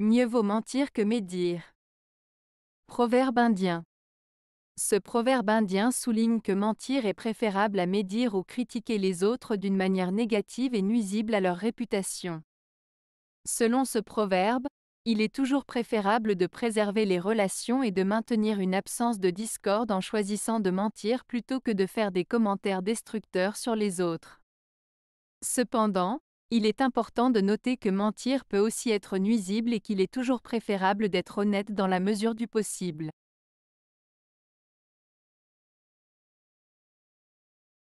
Mieux vaut mentir que médire. Proverbe indien. Ce proverbe indien souligne que mentir est préférable à médire ou critiquer les autres d'une manière négative et nuisible à leur réputation. Selon ce proverbe, il est toujours préférable de préserver les relations et de maintenir une absence de discorde en choisissant de mentir plutôt que de faire des commentaires destructeurs sur les autres. Cependant, il est important de noter que mentir peut aussi être nuisible et qu'il est toujours préférable d'être honnête dans la mesure du possible.